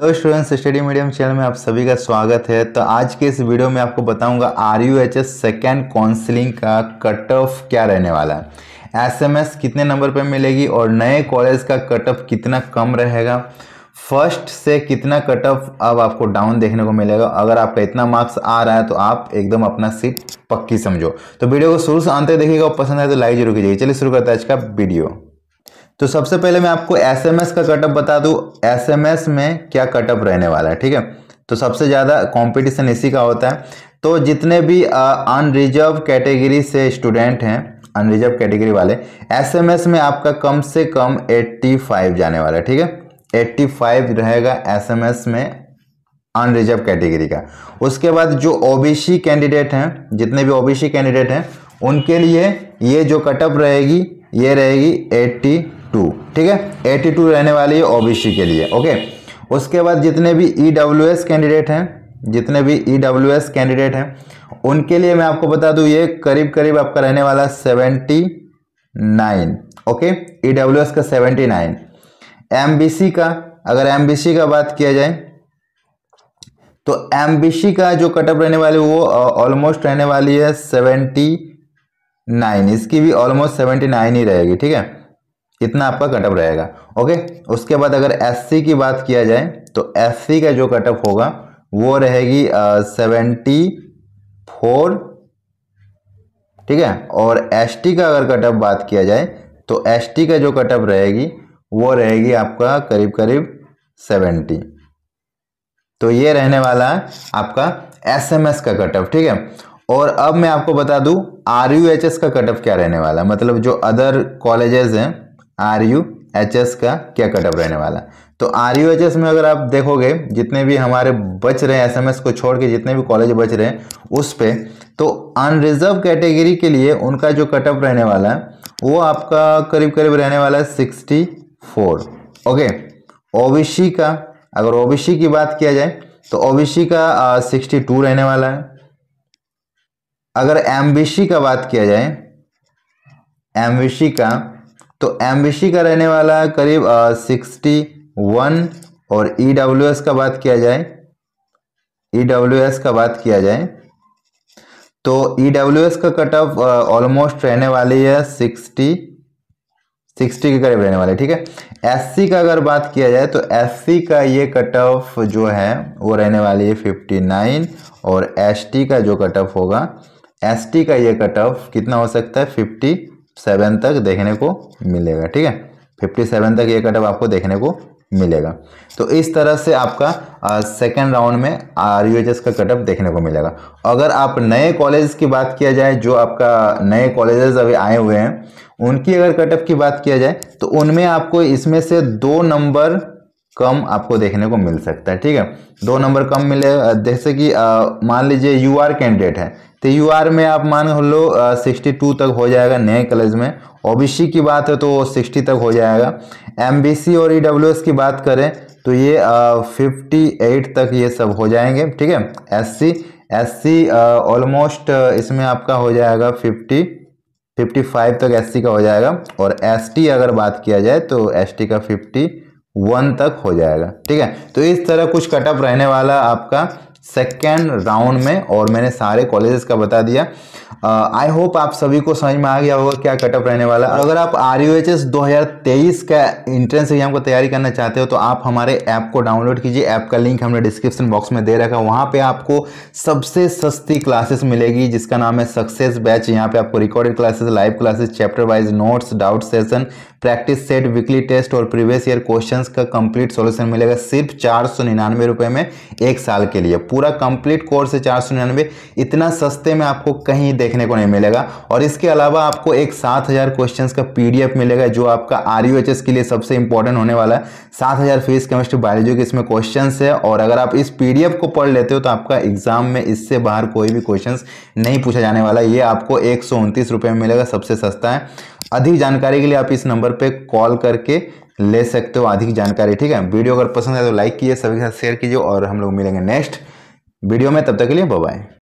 hello students study medium channel में आप सभी का स्वागत है तो आज के इस वीडियो में आपको बताऊंगा R U H S second counselling का कट ऑफ क्या रहने वाला है एसएमएस कितने नंबर पर मिलेगी और नए कॉलेज का कट ऑफ कितना कम रहेगा फर्स्ट से कितना कट ऑफ अब आपको डाउन देखने को मिलेगा अगर आपका इतना मार्क्स आ रहा है तो आप एकदम अपना सीट पक्की समझो तो वीडियो को शुरू से अंत तक देखिएगा और पसंद आए तो लाइक जरूर कीजिएगा चलिए शुरू करते हैं आज का वीडियो तो सबसे पहले मैं आपको एसएमएस का कटअप बता दूं एसएमएस में क्या कटअप रहने वाला है ठीक है तो सबसे ज़्यादा कंपटीशन इसी का होता है तो जितने भी अनरिजर्व कैटेगरी से स्टूडेंट हैं अनरिजर्व कैटेगरी वाले एसएमएस में आपका कम से कम 85 जाने वाला है ठीक है 85 रहेगा एसएमएस में अनरिजर्व कैटेगरी का उसके बाद जो ओबीसी कैंडिडेट हैं जितने भी ओबीसी कैंडिडेट हैं उनके लिए ये जो कटअप रहेगी ये रहेगी एट्टी टू ठीक है एटी टू रहने वाली है ओबीसी के लिए ओके उसके बाद जितने भी ई डब्ल्यू एस कैंडिडेट हैं जितने भी ई डब्ल्यू एस कैंडिडेट हैं उनके लिए मैं आपको बता दूं ये करीब करीब आपका रहने वाला seventy nine okay E W S का seventy nine M B C का अगर एम बी सी का बात किया जाए तो एम बी सी का जो कटअप रहने वाली वो ऑलमोस्ट रहने वाली है सेवेंटी नाइन इसकी भी ऑलमोस्ट सेवेंटी नाइन ही रहेगी ठीक है इतना आपका कटअप रहेगा ओके उसके बाद अगर एस की बात किया जाए तो एस का जो कटअप होगा वो रहेगी सेवेंटी फोर ठीक है और एस का अगर कटअप बात किया जाए तो एस का जो कटअप रहेगी वो रहेगी आपका करीब करीब सेवेंटी तो ये रहने वाला है आपका एसएमएस का कटअप ठीक है और अब मैं आपको बता दूं आर का कटअप क्या रहने वाला है मतलब जो अदर कॉलेजेस हैं आर यू एच एस का क्या कटअप रहने वाला तो आर यू एच एस में अगर आप देखोगे जितने भी हमारे बच रहे हैं एस एम एस को छोड़ के जितने भी कॉलेज बच रहे हैं उस पर तो अनरिजर्व कैटेगरी के लिए उनका जो कटअप रहने वाला है वो आपका करीब करीब रहने वाला है सिक्सटी फोर ओके ओबीसी का अगर ओबीसी की बात किया जाए तो ओबीसी का सिक्सटी टू रहने वाला है अगर एमबीसी का बात किया जाए एमबीसी का तो एम का रहने वाला है करीब सिक्सटी वन और ई e एस का बात किया जाए ई डब्ल्यू एस का बात किया जाए तो ई डब्ल्यू एस का कट ऑफ ऑलमोस्ट रहने वाली है सिक्सटी सिक्सटी के करीब रहने वाले ठीक है सी का अगर बात किया जाए तो सी का ये कट ऑफ जो है वो रहने वाली है फिफ्टी नाइन और टी का जो कट ऑफ होगा टी का ये कट ऑफ कितना हो सकता है फिफ्टी सेवन तक देखने को मिलेगा ठीक है फिफ्टी सेवन तक ये कटअप आपको देखने को मिलेगा तो इस तरह से आपका सेकेंड राउंड में आर यू एच एस का कटअप देखने को मिलेगा अगर आप नए कॉलेज की बात किया जाए जो आपका नए कॉलेजेस अभी आए हुए हैं उनकी अगर कटअप की बात किया जाए तो उनमें आपको इसमें से दो नंबर कम आपको देखने को मिल सकता है ठीक है दो नंबर कम मिले जैसे कि मान लीजिए यू आर कैंडिडेट है तो यू आर में आप मान लो सिक्सटी टू तक हो जाएगा नए कॉलेज में ओ बी सी की बात है तो सिक्सटी तक हो जाएगा एम बी सी और ई डब्ल्यू एस की बात करें तो ये फिफ्टी एट तक ये सब हो जाएंगे ठीक है S C S C almost इसमें आपका हो जाएगा फिफ्टी फिफ्टी फाइव तक एस सी का हो जाएगा और एस टी अगर बात किया जाए तो एस टी का फिफ्टी वन तक हो जाएगा ठीक है तो इस तरह कुछ कटअप रहने वाला आपका सेकेंड राउंड में और मैंने सारे कॉलेजेस का बता दिया आई uh, होप आप सभी को समझ में आ गया होगा क्या कटअप रहने वाला है अगर आप आर यू एच एस दो हज़ार तेईस का इंट्रेंस एग्जाम को तैयारी करना चाहते हो तो आप हमारे ऐप को डाउनलोड कीजिए ऐप का लिंक हमने डिस्क्रिप्शन बॉक्स में दे रखा है वहाँ पर आपको सबसे सस्ती क्लासेस मिलेगी जिसका नाम है सक्सेस बैच यहाँ पे आपको recorded classes live classes chapter wise notes doubt session practice set weekly test और प्रीवियस ईयर क्वेश्चन का कंप्लीट सोल्यूशन मिलेगा सिर्फ चार सौ निन्यानवे रुपये में एक साल के लिए पूरा कंप्लीट कोर्स है चार सौ निन्यानवे इतना सस्ते में आपको कहीं देखने को नहीं मिलेगा और इसके अलावा आपको एक सात हज़ार क्वेश्चन का पीडीएफ मिलेगा जो आपका आर के लिए सबसे इंपॉर्टेंट होने वाला है सात हज़ार फिजिक्स केमिस्ट्री बायोलॉजी के इसमें क्वेश्चन है और अगर आप इस पी को पढ़ लेते हो तो आपका एग्जाम में इससे बाहर कोई भी क्वेश्चन नहीं पूछा जाने वाला ये आपको एक रुपये में मिलेगा सबसे सस्ता है अधिक जानकारी के लिए आप इस नंबर पर कॉल करके ले सकते हो अधिक जानकारी ठीक है वीडियो अगर पसंद है तो लाइक कीजिए सभी के साथ शेयर कीजिए और हम लोग मिलेंगे नेक्स्ट वीडियो में तब तक के लिए बाय